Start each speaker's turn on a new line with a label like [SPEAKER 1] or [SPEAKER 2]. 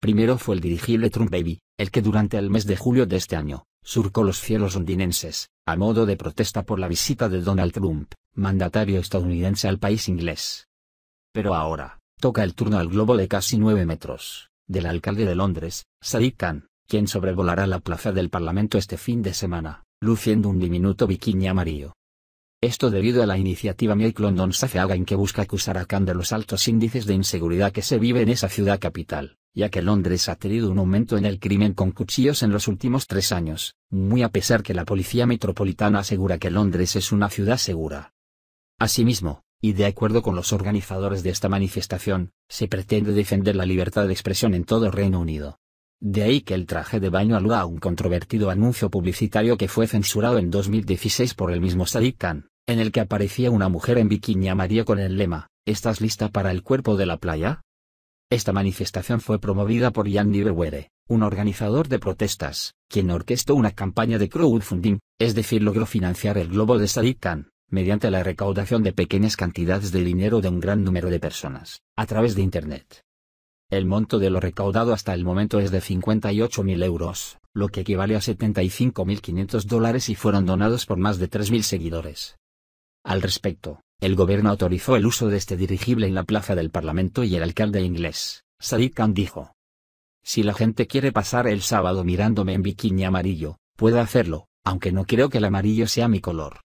[SPEAKER 1] Primero fue el dirigible Trump Baby, el que durante el mes de julio de este año, surcó los cielos londinenses, a modo de protesta por la visita de Donald Trump, mandatario estadounidense al país inglés. Pero ahora, toca el turno al globo de casi 9 metros, del alcalde de Londres, Sadiq Khan, quien sobrevolará la plaza del Parlamento este fin de semana, luciendo un diminuto bikini amarillo. Esto debido a la iniciativa Make London Safe Again que busca acusar a Khan de los altos índices de inseguridad que se vive en esa ciudad capital, ya que Londres ha tenido un aumento en el crimen con cuchillos en los últimos tres años, muy a pesar que la policía metropolitana asegura que Londres es una ciudad segura. Asimismo, y de acuerdo con los organizadores de esta manifestación, se pretende defender la libertad de expresión en todo el Reino Unido, de ahí que el traje de baño aluda a un controvertido anuncio publicitario que fue censurado en 2016 por el mismo Sadiq Khan, en el que aparecía una mujer en bikini María con el lema, ¿Estás lista para el cuerpo de la playa? Esta manifestación fue promovida por Jan Bewere, un organizador de protestas, quien orquestó una campaña de crowdfunding, es decir, logró financiar el globo de Sadiq Khan, mediante la recaudación de pequeñas cantidades de dinero de un gran número de personas, a través de Internet. El monto de lo recaudado hasta el momento es de 58.000 euros, lo que equivale a 75.500 dólares y fueron donados por más de 3.000 seguidores. Al respecto, el gobierno autorizó el uso de este dirigible en la plaza del Parlamento y el alcalde inglés, Sadiq Khan dijo. Si la gente quiere pasar el sábado mirándome en bikini amarillo, puede hacerlo, aunque no creo que el amarillo sea mi color.